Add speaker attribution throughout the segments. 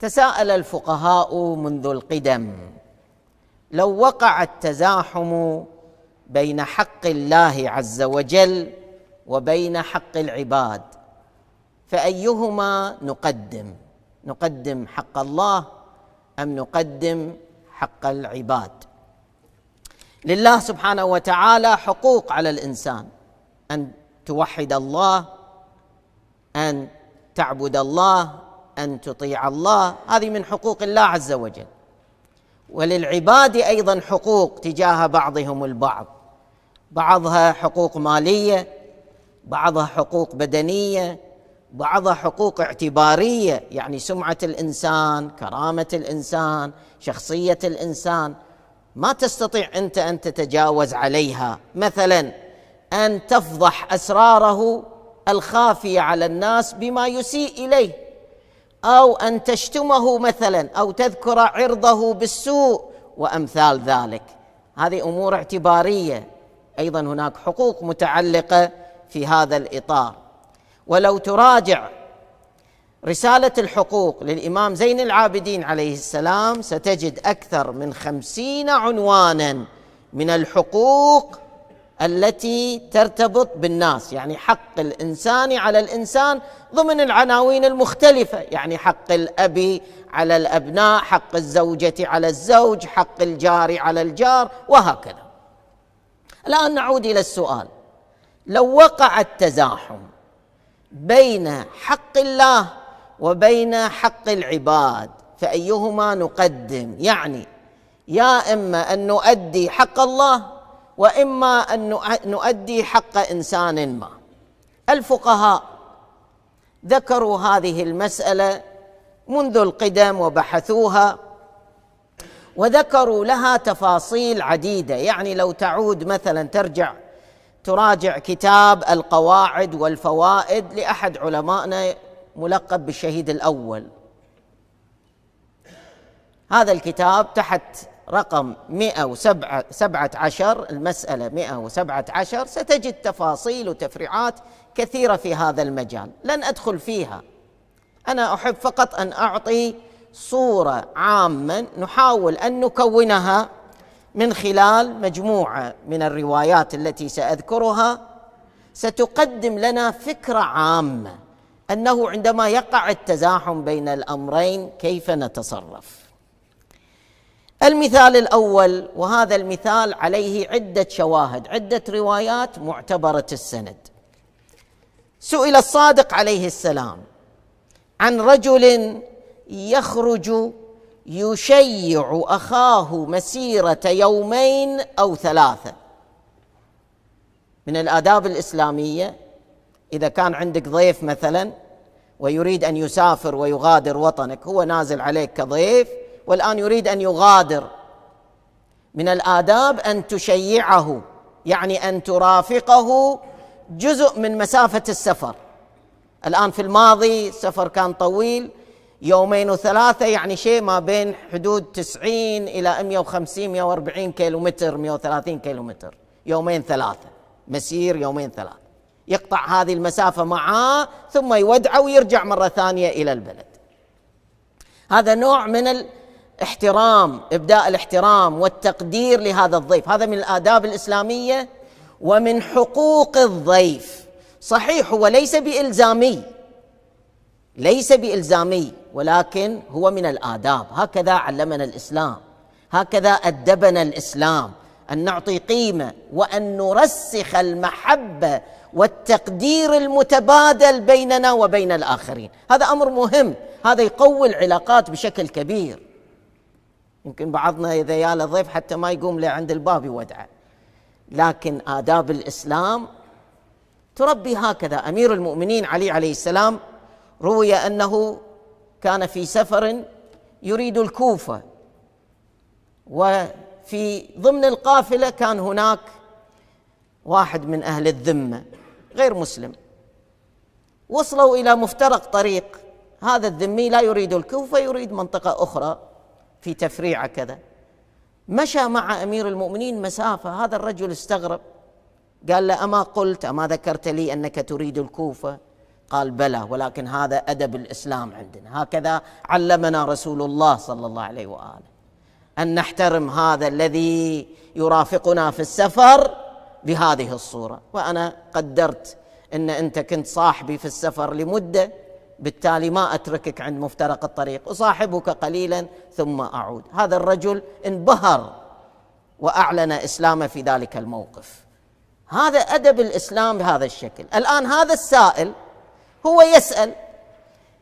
Speaker 1: تساءل الفقهاء منذ القدم لو وقع التزاحم بين حق الله عز وجل وبين حق العباد فايهما نقدم نقدم حق الله ام نقدم حق العباد لله سبحانه وتعالى حقوق على الانسان ان توحد الله ان تعبد الله أن تطيع الله هذه من حقوق الله عز وجل وللعباد أيضا حقوق تجاه بعضهم البعض بعضها حقوق مالية بعضها حقوق بدنية بعضها حقوق اعتبارية يعني سمعة الإنسان كرامة الإنسان شخصية الإنسان ما تستطيع أنت أن تتجاوز عليها مثلا أن تفضح أسراره الخافية على الناس بما يسيء إليه او ان تشتمه مثلا او تذكر عرضه بالسوء وامثال ذلك هذه امور اعتباريه ايضا هناك حقوق متعلقه في هذا الاطار ولو تراجع رساله الحقوق للامام زين العابدين عليه السلام ستجد اكثر من خمسين عنوانا من الحقوق التي ترتبط بالناس يعني حق الانسان على الانسان ضمن العناوين المختلفه يعني حق الاب على الابناء حق الزوجه على الزوج حق الجار على الجار وهكذا الان نعود الى السؤال لو وقع التزاحم بين حق الله وبين حق العباد فايهما نقدم يعني يا اما ان نؤدي حق الله واما ان نؤدي حق انسان ما الفقهاء ذكروا هذه المساله منذ القدم وبحثوها وذكروا لها تفاصيل عديده يعني لو تعود مثلا ترجع تراجع كتاب القواعد والفوائد لاحد علمائنا ملقب بالشهيد الاول هذا الكتاب تحت رقم 117 المسألة 117 ستجد تفاصيل وتفريعات كثيرة في هذا المجال لن أدخل فيها أنا أحب فقط أن أعطي صورة عامة نحاول أن نكونها من خلال مجموعة من الروايات التي سأذكرها ستقدم لنا فكرة عامة أنه عندما يقع التزاحم بين الأمرين كيف نتصرف المثال الاول وهذا المثال عليه عده شواهد عده روايات معتبره السند سئل الصادق عليه السلام عن رجل يخرج يشيع اخاه مسيره يومين او ثلاثه من الاداب الاسلاميه اذا كان عندك ضيف مثلا ويريد ان يسافر ويغادر وطنك هو نازل عليك كضيف والان يريد ان يغادر من الاداب ان تشيعه يعني ان ترافقه جزء من مسافه السفر الان في الماضي السفر كان طويل يومين وثلاثه يعني شيء ما بين حدود 90 الى 150 140 كيلومتر 130 كيلومتر يومين ثلاثه مسير يومين ثلاثه يقطع هذه المسافه معاه ثم يودعه ويرجع مره ثانيه الى البلد هذا نوع من احترام ابداء الاحترام والتقدير لهذا الضيف هذا من الاداب الاسلاميه ومن حقوق الضيف صحيح هو ليس بالزامي ليس بالزامي ولكن هو من الاداب هكذا علمنا الاسلام هكذا ادبنا الاسلام ان نعطي قيمه وان نرسخ المحبه والتقدير المتبادل بيننا وبين الاخرين هذا امر مهم هذا يقوي العلاقات بشكل كبير يمكن بعضنا اذا ياله ضيف حتى ما يقوم له عند الباب يودعه لكن آداب الإسلام تربي هكذا أمير المؤمنين علي عليه السلام روي أنه كان في سفر يريد الكوفة وفي ضمن القافلة كان هناك واحد من أهل الذمة غير مسلم وصلوا إلى مفترق طريق هذا الذمي لا يريد الكوفة يريد منطقة أخرى في تفريعه كذا مشى مع امير المؤمنين مسافه هذا الرجل استغرب قال له اما قلت اما ذكرت لي انك تريد الكوفه قال بلى ولكن هذا ادب الاسلام عندنا هكذا علمنا رسول الله صلى الله عليه واله ان نحترم هذا الذي يرافقنا في السفر بهذه الصوره وانا قدرت ان انت كنت صاحبي في السفر لمده بالتالي ما اتركك عند مفترق الطريق اصاحبك قليلا ثم اعود هذا الرجل انبهر واعلن اسلامه في ذلك الموقف هذا ادب الاسلام بهذا الشكل الان هذا السائل هو يسال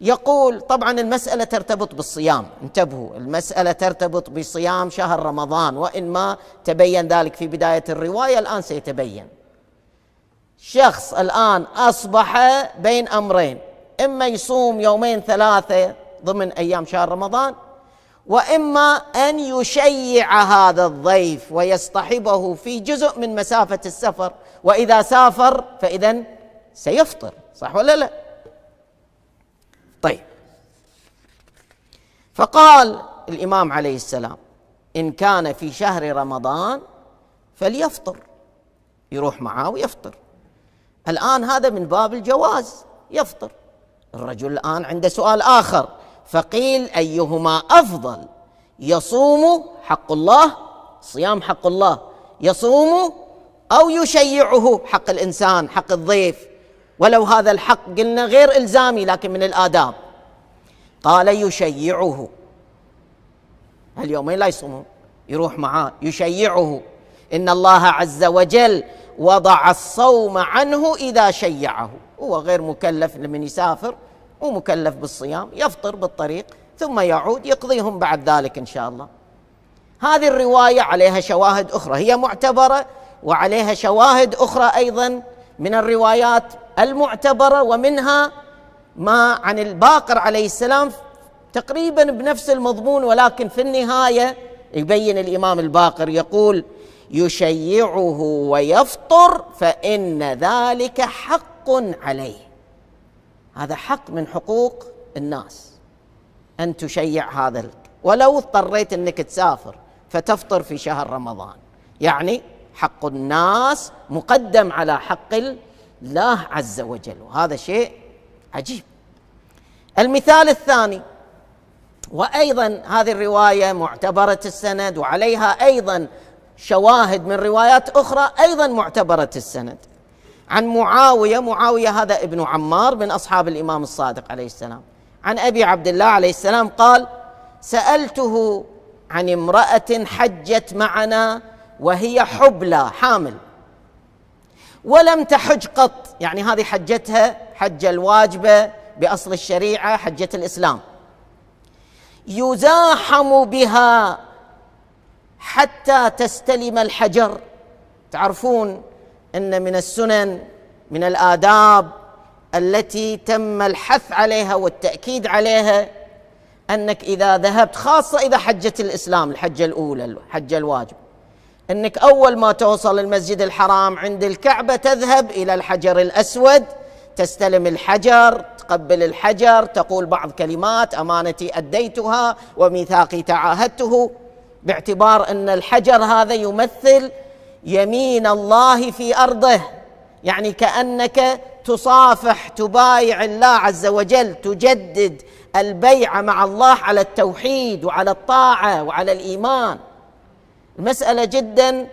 Speaker 1: يقول طبعا المساله ترتبط بالصيام انتبهوا المساله ترتبط بصيام شهر رمضان وان ما تبين ذلك في بدايه الروايه الان سيتبين شخص الان اصبح بين امرين اما يصوم يومين ثلاثه ضمن ايام شهر رمضان واما ان يشيع هذا الضيف ويصطحبه في جزء من مسافه السفر واذا سافر فاذا سيفطر صح ولا لا طيب فقال الامام عليه السلام ان كان في شهر رمضان فليفطر يروح معاه ويفطر الان هذا من باب الجواز يفطر الرجل الآن عنده سؤال آخر فقيل أيهما أفضل يصوم حق الله صيام حق الله يصوم أو يشيعه حق الإنسان حق الضيف ولو هذا الحق قلنا غير إلزامي لكن من الآداب قال يشيعه اليومين لا يصومون يروح معاه يشيعه إن الله عز وجل وضع الصوم عنه إذا شيعه هو غير مكلف لمن يسافر ومكلف بالصيام يفطر بالطريق ثم يعود يقضيهم بعد ذلك ان شاء الله. هذه الروايه عليها شواهد اخرى هي معتبره وعليها شواهد اخرى ايضا من الروايات المعتبره ومنها ما عن الباقر عليه السلام تقريبا بنفس المضمون ولكن في النهايه يبين الامام الباقر يقول يشيعه ويفطر فان ذلك حق حق عليه هذا حق من حقوق الناس أن تشيع هذا ولو اضطريت أنك تسافر فتفطر في شهر رمضان يعني حق الناس مقدم على حق الله عز وجل وهذا شيء عجيب المثال الثاني وايضا هذه الروايه معتبره السند وعليها ايضا شواهد من روايات اخرى ايضا معتبره السند عن معاويه معاويه هذا ابن عمار من اصحاب الامام الصادق عليه السلام عن ابي عبد الله عليه السلام قال سالته عن امراه حجت معنا وهي حبلى حامل ولم تحج قط يعني هذه حجتها حجه الواجبه باصل الشريعه حجه الاسلام يزاحم بها حتى تستلم الحجر تعرفون ان من السنن من الاداب التي تم الحث عليها والتاكيد عليها انك اذا ذهبت خاصه اذا حجه الاسلام الحجه الاولى الحجه الواجب انك اول ما توصل المسجد الحرام عند الكعبه تذهب الى الحجر الاسود تستلم الحجر تقبل الحجر تقول بعض كلمات امانتي اديتها وميثاقي تعاهدته باعتبار ان الحجر هذا يمثل يمين الله في ارضه يعني كانك تصافح تبايع الله عز وجل تجدد البيعه مع الله على التوحيد وعلى الطاعه وعلى الايمان المساله جدا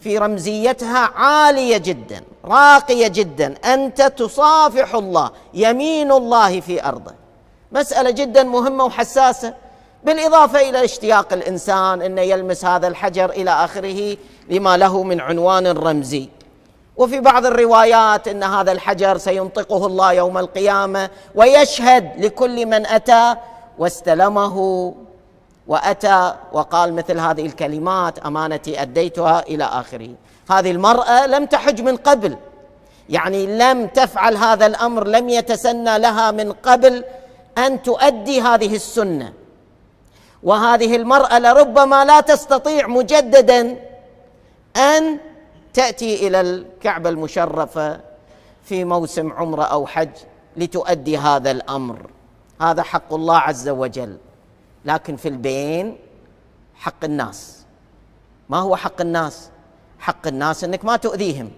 Speaker 1: في رمزيتها عاليه جدا راقيه جدا انت تصافح الله يمين الله في ارضه مساله جدا مهمه وحساسه بالاضافه الى اشتياق الانسان انه يلمس هذا الحجر الى اخره لما له من عنوان رمزي. وفي بعض الروايات ان هذا الحجر سينطقه الله يوم القيامه ويشهد لكل من اتى واستلمه واتى وقال مثل هذه الكلمات امانتي اديتها الى اخره. هذه المراه لم تحج من قبل يعني لم تفعل هذا الامر لم يتسنى لها من قبل ان تؤدي هذه السنه وهذه المرأة لربما لا تستطيع مجددا أن تأتي إلى الكعبة المشرفة في موسم عمرة أو حج لتؤدي هذا الأمر هذا حق الله عز وجل لكن في البين حق الناس ما هو حق الناس حق الناس انك ما تؤذيهم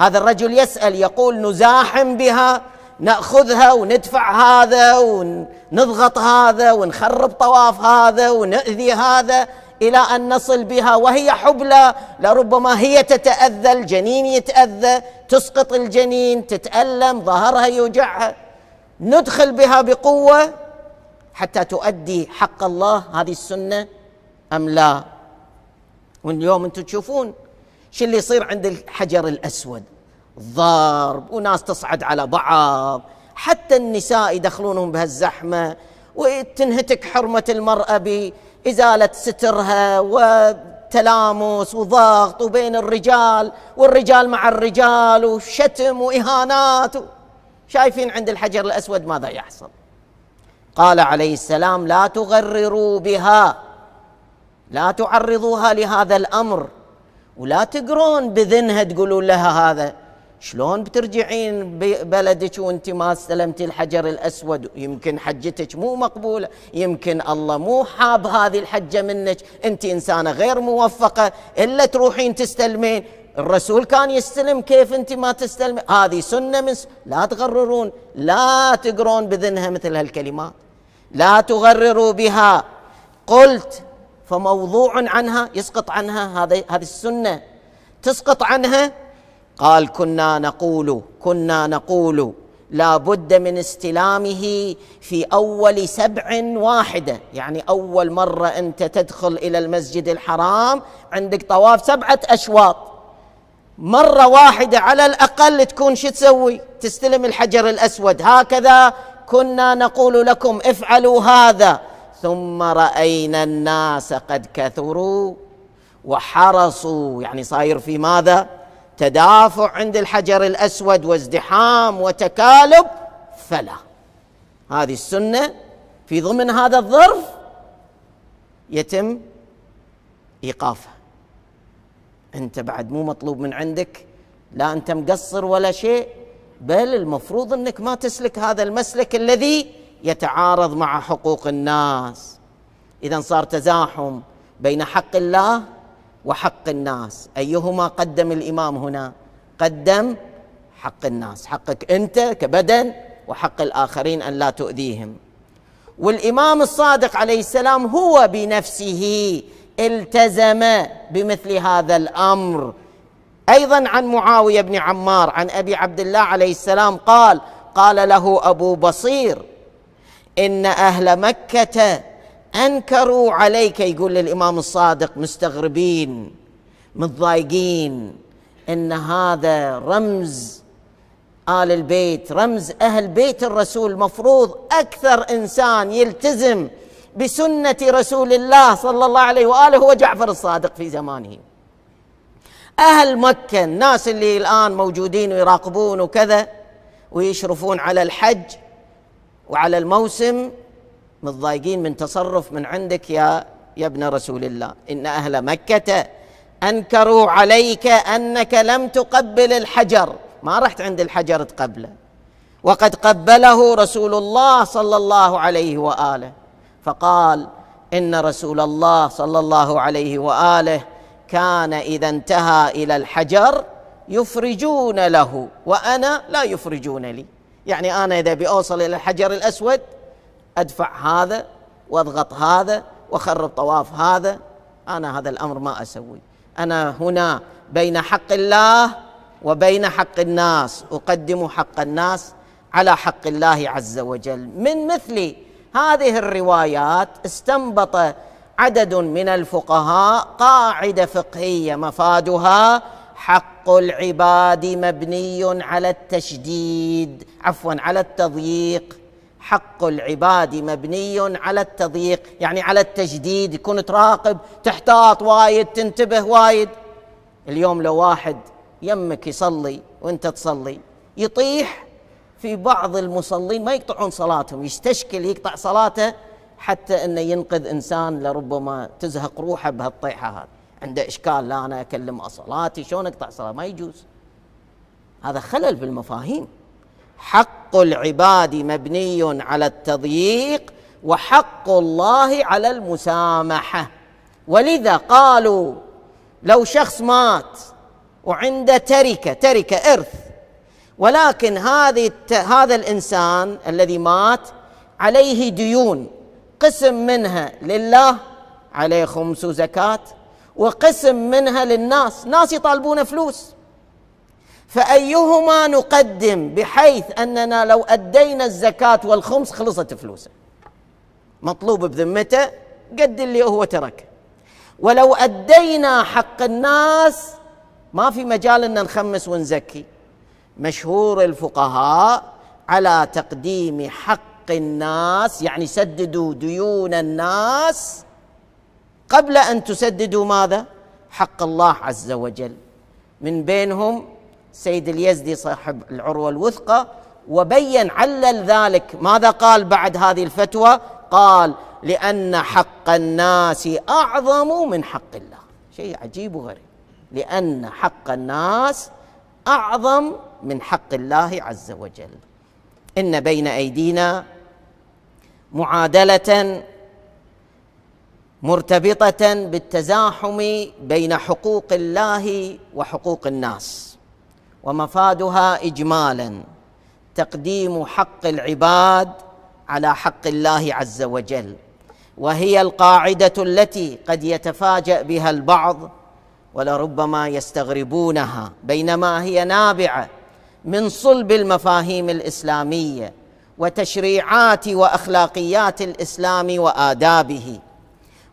Speaker 1: هذا الرجل يسال يقول نزاحم بها ناخذها وندفع هذا ونضغط هذا ونخرب طواف هذا وناذي هذا الى ان نصل بها وهي حبلى لربما هي تتاذى الجنين يتاذى تسقط الجنين تتالم ظهرها يوجعها ندخل بها بقوه حتى تؤدي حق الله هذه السنه ام لا واليوم انتم تشوفون شو اللي يصير عند الحجر الاسود ضرب وناس تصعد على بعض حتى النساء يدخلونهم بهالزحمه وتنهتك حرمه المراه بازاله سترها وتلامس وضغط وبين الرجال والرجال مع الرجال وشتم واهانات شايفين عند الحجر الاسود ماذا يحصل قال عليه السلام لا تغرروا بها لا تعرضوها لهذا الامر ولا تقرون بذنها تقولون لها هذا شلون بترجعين بلدك وانت ما استلمتي الحجر الاسود يمكن حجتك مو مقبوله يمكن الله مو حاب هذه الحجه منك انت انسانه غير موفقه الا تروحين تستلمين الرسول كان يستلم كيف انت ما تستلم هذه سنه من س... لا تغررون لا تقرون بذنها مثل هالكلمات لا تغرروا بها قلت فموضوع عنها يسقط عنها هذه هذه السنه تسقط عنها قال كنا نقول كنا نقول لا بد من استلامه في اول سبع واحده يعني اول مره انت تدخل الى المسجد الحرام عندك طواف سبعه اشواط مره واحده على الاقل تكون شو تسوي تستلم الحجر الاسود هكذا كنا نقول لكم افعلوا هذا ثم راينا الناس قد كثروا وحرصوا يعني صاير في ماذا تدافع عند الحجر الاسود وازدحام وتكالب فلا هذه السنه في ضمن هذا الظرف يتم ايقافه انت بعد مو مطلوب من عندك لا انت مقصر ولا شيء بل المفروض انك ما تسلك هذا المسلك الذي يتعارض مع حقوق الناس اذا صار تزاحم بين حق الله وحق الناس ايهما قدم الامام هنا قدم حق الناس حقك انت كبدن وحق الاخرين ان لا تؤذيهم والامام الصادق عليه السلام هو بنفسه التزم بمثل هذا الامر ايضا عن معاويه بن عمار عن ابي عبد الله عليه السلام قال قال له ابو بصير ان اهل مكه انكروا عليك يقول للامام الصادق مستغربين متضايقين ان هذا رمز ال البيت رمز اهل بيت الرسول مفروض اكثر انسان يلتزم بسنه رسول الله صلى الله عليه واله هو جعفر الصادق في زمانه اهل مكه الناس اللي الان موجودين ويراقبون وكذا ويشرفون على الحج وعلى الموسم متضايقين من تصرف من عندك يا يا ابن رسول الله ان اهل مكه انكروا عليك انك لم تقبل الحجر ما رحت عند الحجر تقبله وقد قبله رسول الله صلى الله عليه واله فقال ان رسول الله صلى الله عليه واله كان اذا انتهى الى الحجر يفرجون له وانا لا يفرجون لي يعني انا اذا بأوصل الى الحجر الاسود أدفع هذا وأضغط هذا وأخرب طواف هذا أنا هذا الأمر ما أسوي أنا هنا بين حق الله وبين حق الناس أقدم حق الناس على حق الله عز وجل من مثل هذه الروايات استنبط عدد من الفقهاء قاعده فقهيه مفادها حق العباد مبني على التشديد عفوا على التضييق حق العباد مبني على التضييق يعني على التجديد يكون تراقب تحتاط وايد تنتبه وايد اليوم لو واحد يمك يصلي وانت تصلي يطيح في بعض المصلين ما يقطعون صلاتهم يستشكل يقطع صلاته حتى انه ينقذ انسان لربما تزهق روحه بهالطيحه هذه عنده اشكال لا انا اكلم صلاتي شلون اقطع صلاه ما يجوز هذا خلل بالمفاهيم حق العباد مبني على التضييق وحق الله على المسامحه ولذا قالوا لو شخص مات وعنده تركه تركه ارث ولكن هذه هذا الانسان الذي مات عليه ديون قسم منها لله عليه خمس زكاه وقسم منها للناس ناس يطالبون فلوس فأيهما نقدم بحيث أننا لو أدينا الزكاة والخمس خلصت فلوسه مطلوب بذمته قد اللي هو تركه ولو أدينا حق الناس ما في مجال أن نخمس ونزكي مشهور الفقهاء على تقديم حق الناس يعني سددوا ديون الناس قبل أن تسددوا ماذا؟ حق الله عز وجل من بينهم سيد اليزدي صاحب العروة الوثقى وبين علل ذلك ماذا قال بعد هذه الفتوى قال لأن حق الناس أعظم من حق الله شيء عجيب وغريب لأن حق الناس أعظم من حق الله عز وجل إن بين أيدينا معادلة مرتبطة بالتزاحم بين حقوق الله وحقوق الناس ومفادها اجمالا تقديم حق العباد على حق الله عز وجل وهي القاعده التي قد يتفاجا بها البعض ولربما يستغربونها بينما هي نابعه من صلب المفاهيم الاسلاميه وتشريعات واخلاقيات الاسلام وادابه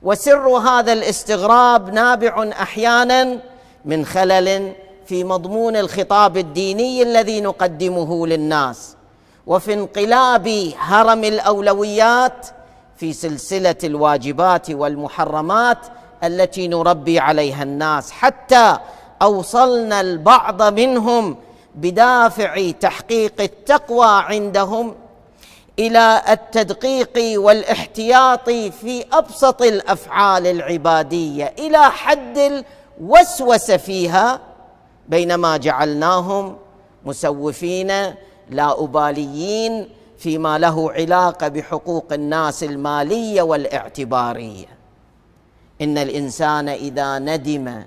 Speaker 1: وسر هذا الاستغراب نابع احيانا من خلل في مضمون الخطاب الديني الذي نقدمه للناس وفي انقلاب هرم الاولويات في سلسله الواجبات والمحرمات التي نربي عليها الناس حتى اوصلنا البعض منهم بدافع تحقيق التقوى عندهم الى التدقيق والاحتياط في ابسط الافعال العباديه الى حد الوسوسه فيها بينما جعلناهم مسوفين لا أباليين فيما له علاقة بحقوق الناس المالية والاعتبارية إن الإنسان إذا ندم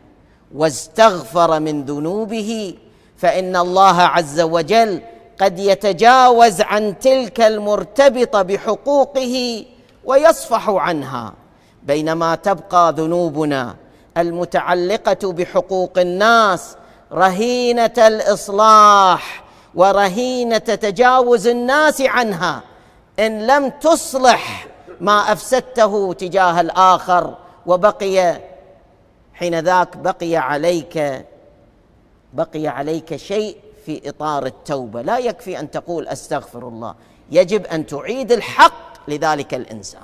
Speaker 1: واستغفر من ذنوبه فإن الله عز وجل قد يتجاوز عن تلك المرتبطة بحقوقه ويصفح عنها بينما تبقى ذنوبنا المتعلقة بحقوق الناس رهينه الاصلاح ورهينه تجاوز الناس عنها ان لم تصلح ما افسدته تجاه الاخر وبقي حين ذاك بقي عليك بقي عليك شيء في اطار التوبه لا يكفي ان تقول استغفر الله يجب ان تعيد الحق لذلك الانسان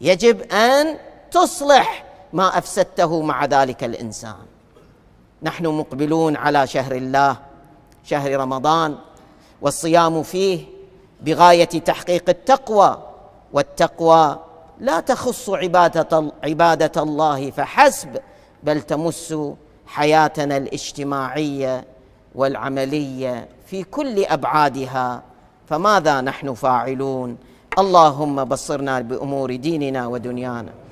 Speaker 1: يجب ان تصلح ما افسدته مع ذلك الانسان نحن مقبلون على شهر الله شهر رمضان والصيام فيه بغايه تحقيق التقوى والتقوى لا تخص عباده عباده الله فحسب بل تمس حياتنا الاجتماعيه والعمليه في كل ابعادها فماذا نحن فاعلون اللهم بصرنا بامور ديننا ودنيانا